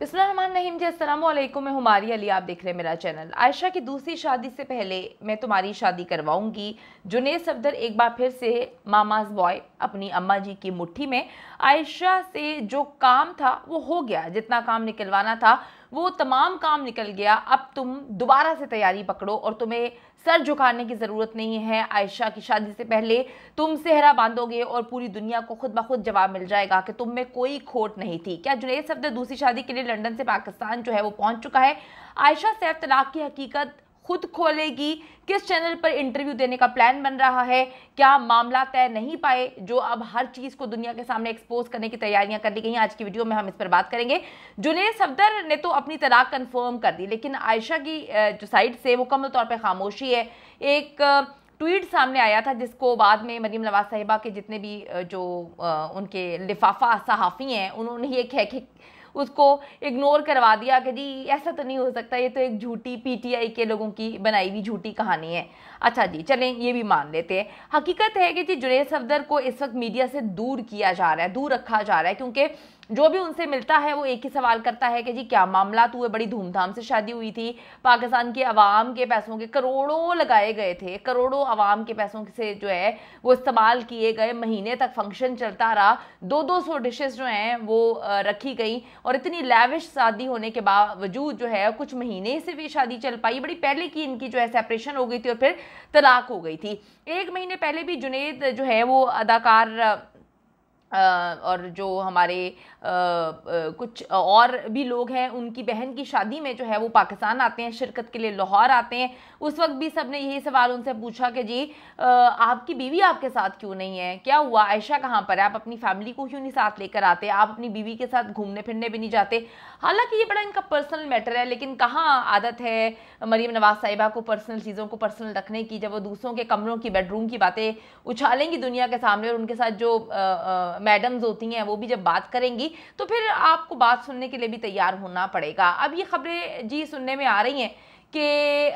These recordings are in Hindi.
बिस्मिल्लाम मैं हमारी अली आप देख रहे हैं मेरा चैनल आयशा की दूसरी शादी से पहले मैं तुम्हारी शादी करवाऊंगी जुनेद सफदर एक बार फिर से मामाज बॉय अपनी अम्मा जी की मुट्ठी में आयशा से जो काम था वो हो गया जितना काम निकलवाना था वो तमाम काम निकल गया अब तुम दोबारा से तैयारी पकड़ो और तुम्हें सर झुकाने की ज़रूरत नहीं है आयशा की शादी से पहले तुम सेहरा बांधोगे और पूरी दुनिया को खुद ब खुद जवाब मिल जाएगा कि तुम में कोई खोट नहीं थी क्या जुनेद सफदर दूसरी शादी के लिए लंदन से पाकिस्तान जो है वो पहुंच चुका है आयशा सैफ तलाक की हकीकत खुद खोलेगी किस चैनल पर इंटरव्यू देने का प्लान बन रहा है क्या मामला तय नहीं पाए जो अब हर चीज़ को दुनिया के सामने एक्सपोज करने की तैयारियां कर ली गई हैं आज की वीडियो में हम इस पर बात करेंगे जुनेद सफदर ने तो अपनी तलाक कन्फर्म कर दी लेकिन आयशा की जो साइड से वो कमल तौर पर खामोशी है एक ट्वीट सामने आया था जिसको बाद में मरीम नवाज साहिबा के जितने भी जो उनके लिफाफा सहाफ़ी हैं उन्होंने ये है उसको इग्नोर करवा दिया कि जी ऐसा तो नहीं हो सकता ये तो एक झूठी पीटीआई के लोगों की बनाई हुई झूठी कहानी है अच्छा जी चलें ये भी मान लेते हैं हकीकत है कि जी जुनेद सफदर को इस वक्त मीडिया से दूर किया जा रहा है दूर रखा जा रहा है क्योंकि जो भी उनसे मिलता है वो एक ही सवाल करता है कि जी क्या मामला हुए बड़ी धूमधाम से शादी हुई थी पाकिस्तान की आवाम के पैसों के करोड़ों लगाए गए थे करोड़ों अवाम के पैसों से जो है वो इस्तेमाल किए गए महीने तक फंक्शन चलता रहा दो दो सौ डिशेज जो हैं वो रखी गई और इतनी लैविश शादी होने के बावजूद जो है कुछ महीने से भी शादी चल पाई बड़ी पहले की इनकी जो है सेपरेशन हो गई थी और फिर तलाक हो गई थी एक महीने पहले भी जुनेद जो है वो अदाकार और जो हमारे कुछ और भी लोग हैं उनकी बहन की शादी में जो है वो पाकिस्तान आते हैं शिरकत के लिए लाहौर आते हैं उस वक्त भी सब ने यही सवाल उनसे पूछा कि जी आपकी बीवी आपके साथ क्यों नहीं है क्या हुआ आयशा कहाँ पर है आप अपनी फैमिली को क्यों नहीं साथ लेकर आते आप अपनी बीवी के साथ घूमने फिरने भी नहीं जाते हालाँकि ये बड़ा इनका पर्सनल मैटर है लेकिन कहाँ आदत है मरीम नवाज साहिबा को पर्सनल चीज़ों को पर्सनल रखने की जब वो दूसरों के कमरों की बेडरूम की बातें उछालेंगी दुनिया के सामने और उनके साथ जो मैडम्स होती हैं वो भी जब बात करेंगी तो फिर आपको बात सुनने के लिए भी तैयार होना पड़ेगा अब ये खबरें जी सुनने में आ रही हैं कि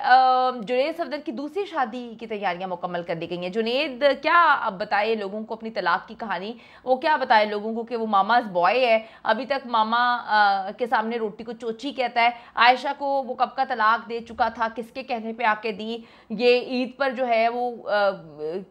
जुनेद सफदर की दूसरी शादी की तैयारियां मुकम्मल कर दी गई हैं जुनेद क्या अब बताए लोगों को अपनी तलाक की कहानी वो क्या बताए लोगों को कि वो मामाज बॉय है अभी तक मामा आ, के सामने रोटी को चोची कहता है आयशा को वो कब का तलाक दे चुका था किसके कहने पे आके दी ये ईद पर जो है वो आ,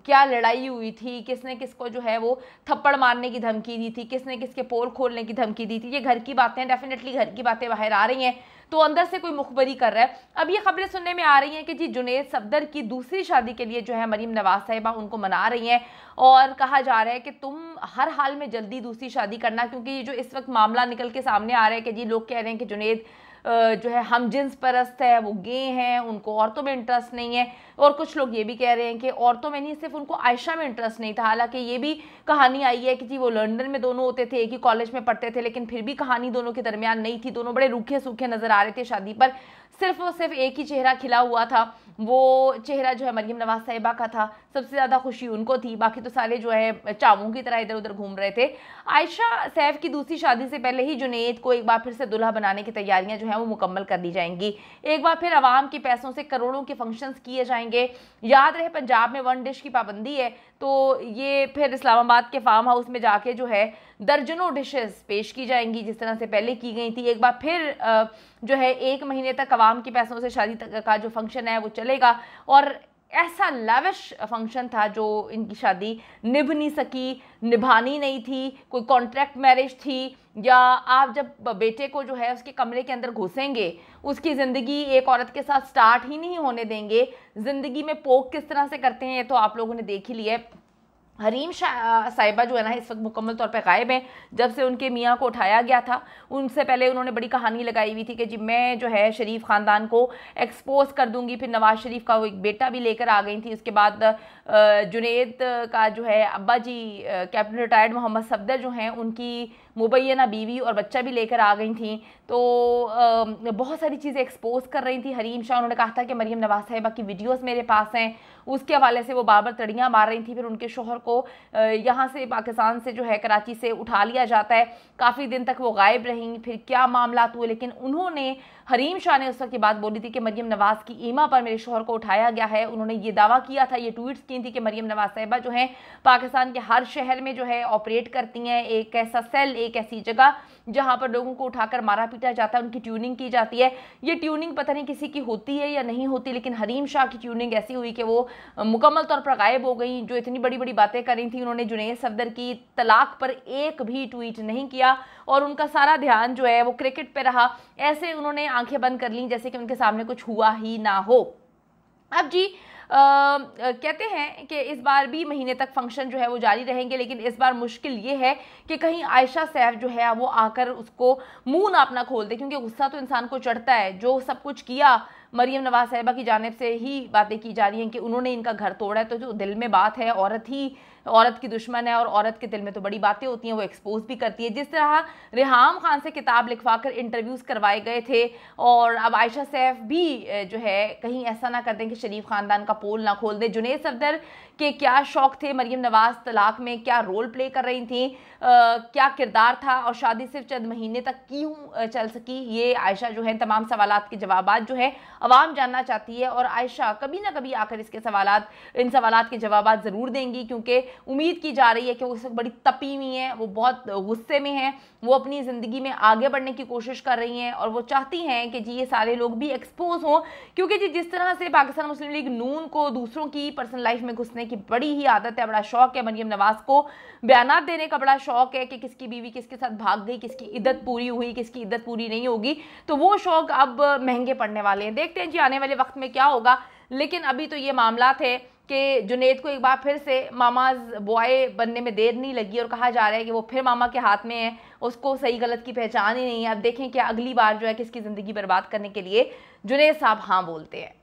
क्या लड़ाई हुई थी किसने किसको जो है वो थप्पड़ मारने की धमकी दी थी किसने किसके पोल खोलने की धमकी दी थी ये घर की बातें डेफिनेटली घर की बातें बाहर आ रही हैं तो अंदर से कोई मुखबरी कर रहा है अब ये खबरें सुनने में आ रही हैं कि जी जुनेद सफदर की दूसरी शादी के लिए जो है मरीम नवाज साहिबा उनको मना रही हैं और कहा जा रहा है कि तुम हर हाल में जल्दी दूसरी शादी करना क्योंकि ये जो इस वक्त मामला निकल के सामने आ रहा है कि जी लोग कह रहे हैं कि जुनेद जो है हम जिन्स परस्त है वो गे हैं उनको औरतों में इंटरेस्ट नहीं है और कुछ लोग ये भी कह रहे हैं कि औरतों में नहीं सिर्फ उनको आयशा में इंटरेस्ट नहीं था हालांकि ये भी कहानी आई है कि जी वो लंदन में दोनों होते थे एक ही कॉलेज में पढ़ते थे लेकिन फिर भी कहानी दोनों के दरमियान नहीं थी दोनों बड़े रूखे सूखे नज़र आ रहे थे शादी पर सिर्फ और सिर्फ एक ही चेहरा खिला हुआ था वो चेहरा जो है मरियम नवाज साहिबा का था सबसे ज़्यादा खुशी उनको थी बाकी तो सारे जो है चावों की तरह इधर उधर घूम रहे थे आयशा सैफ की दूसरी शादी से पहले ही जुनेद को एक बार फिर से दुल्हा बनाने की तैयारियां जो हैं वो मुकम्मल कर दी जाएंगी एक बार फिर आवाम के पैसों से करोड़ों के फंक्शंस किए जाएंगे याद रहे पंजाब में वन डिश की पाबंदी है तो ये फिर इस्लामाबाद के फार्म हाउस में जाके जो है दर्जनों डिशेस पेश की जाएंगी जिस तरह से पहले की गई थी एक बार फिर जो है एक महीने तक आवाम के पैसों से शादी तक का जो फंक्शन है वो चलेगा और ऐसा लविश फंक्शन था जो इनकी शादी निभ नहीं सकी निभानी नहीं थी कोई कॉन्ट्रैक्ट मैरिज थी या आप जब बेटे को जो है उसके कमरे के अंदर घुसेंगे उसकी ज़िंदगी एक औरत के साथ स्टार्ट ही नहीं होने देंगे ज़िंदगी में पोक किस तरह से करते हैं ये तो आप लोगों ने देख ही लिया है हरीम साहिबा जो है ना इस वक्त मुकम्मल तौर पे गायब हैं जब से उनके मियाँ को उठाया गया था उनसे पहले उन्होंने बड़ी कहानी लगाई हुई थी कि जी मैं जो है शरीफ ख़ानदान को एक्सपोज कर दूंगी फिर नवाज़ शरीफ का वो एक बेटा भी लेकर आ गई थी उसके बाद जुनेद का जो है अब्बा जी कैप्टन रिटायर्ड मोहम्मद सफदर जो हैं उनकी मुबैना बीवी और बच्चा भी लेकर आ गई थी तो आ, बहुत सारी चीज़ें एक्सपोज कर रही थी हरीम शाह उन्होंने कहा था कि मरीम नवाज साहिबा की वीडियोस मेरे पास हैं उसके हवाले से वो बाबर तड़ियाँ मार रही थी फिर उनके शोहर को यहाँ से पाकिस्तान से जो है कराची से उठा लिया जाता है काफ़ी दिन तक वो गायब रहीं फिर क्या मामला हुए लेकिन उन्होंने हरीम शाह ने उस वक्त ये बात बोली थी कि मरीम नवाज़ की ईमा पर मेरे शोहर को उठाया गया है उन्होंने ये दावा किया था ये ट्वीट्स की थी कि मरीम नवाज साहिबा जो हैं पाकिस्तान के हर शहर में जो है ऑपरेट करती हैं एक ऐसा सेल एक ऐसी जगह जहाँ पर लोगों को उठाकर मारा पीटा जाता है उनकी ट्यूनिंग की जाती है ये ट्यूनिंग पता नहीं किसी की होती है या नहीं होती लेकिन हरीम शाह की ट्यूनिंग ऐसी हुई कि वो मुकम्मल तौर पर गायब हो गई जो इतनी बड़ी बड़ी बातें करी थी उन्होंने जुनेद सफदर की तलाक पर एक भी ट्वीट नहीं किया और उनका सारा ध्यान जो है वो क्रिकेट पर रहा ऐसे उन्होंने आँखें बंद कर लीं जैसे कि उनके सामने कुछ हुआ ही ना हो अब जी कहते हैं कि इस बार भी महीने तक फंक्शन जो है वो जारी रहेंगे लेकिन इस बार मुश्किल ये है कि कहीं आयशा सैफ जो है वो आकर उसको मुंह ना अपना खोल दे क्योंकि गुस्सा तो इंसान को चढ़ता है जो सब कुछ किया मरियम नवाज साहिबा की जानब से ही बातें की जा रही हैं कि उन्होंने इनका घर तोड़ा है तो जो दिल में बात है औरत ही औरत की दुश्मन है और औरत के दिल में तो बड़ी बातें होती हैं वो एक्सपोज भी करती है जिस तरह रिहाम खान से किताब लिखवा कर इंटरव्यूज़ करवाए गए थे और अब आयशा सैफ भी जो है कहीं ऐसा ना कर दें कि शरीफ ख़ानदान का पोल ना खोल दें जुनेद सफदर के क्या शौक़ थे मरीम नवाज़ तलाक में क्या रोल प्ले कर रही थी आ, क्या किरदार था और शादी सिर्फ चंद महीने तक क्यों चल सकी ये आयशा जो है तमाम सवाल के जवाब जो है आवाम जानना चाहती है और आयशा कभी ना कभी आकर इसके सवाल इन सवाल के जवाब ज़रूर देंगी क्योंकि उम्मीद की जा रही है कि वो इस बड़ी तपी हुई हैं वो बहुत गुस्से में हैं वो अपनी ज़िंदगी में आगे बढ़ने की कोशिश कर रही हैं और वो चाहती हैं कि जी ये सारे लोग भी एक्सपोज हों क्योंकि जी जिस तरह से पाकिस्तान मुस्लिम लीग नून को दूसरों की पर्सनल लाइफ में घुसने की बड़ी ही आदत है बड़ा शौक है मरीम नवाज़ को बयान देने का बड़ा शौक है कि किसकी बीवी किसके साथ भाग गई किसकी इद्दत पूरी हुई किसकी इद्दत पूरी नहीं होगी तो वो शौक अब महंगे पड़ने वाले हैं देखते हैं जी आने वाले वक्त में क्या होगा लेकिन अभी तो ये मामला थे कि जुनेद को एक बार फिर से मामाज बॉय बनने में देर नहीं लगी और कहा जा रहा है कि वो फिर मामा के हाथ में है उसको सही गलत की पहचान ही नहीं है अब देखें कि अगली बार जो है किसकी ज़िंदगी बर्बाद करने के लिए जुनेद साहब हाँ बोलते हैं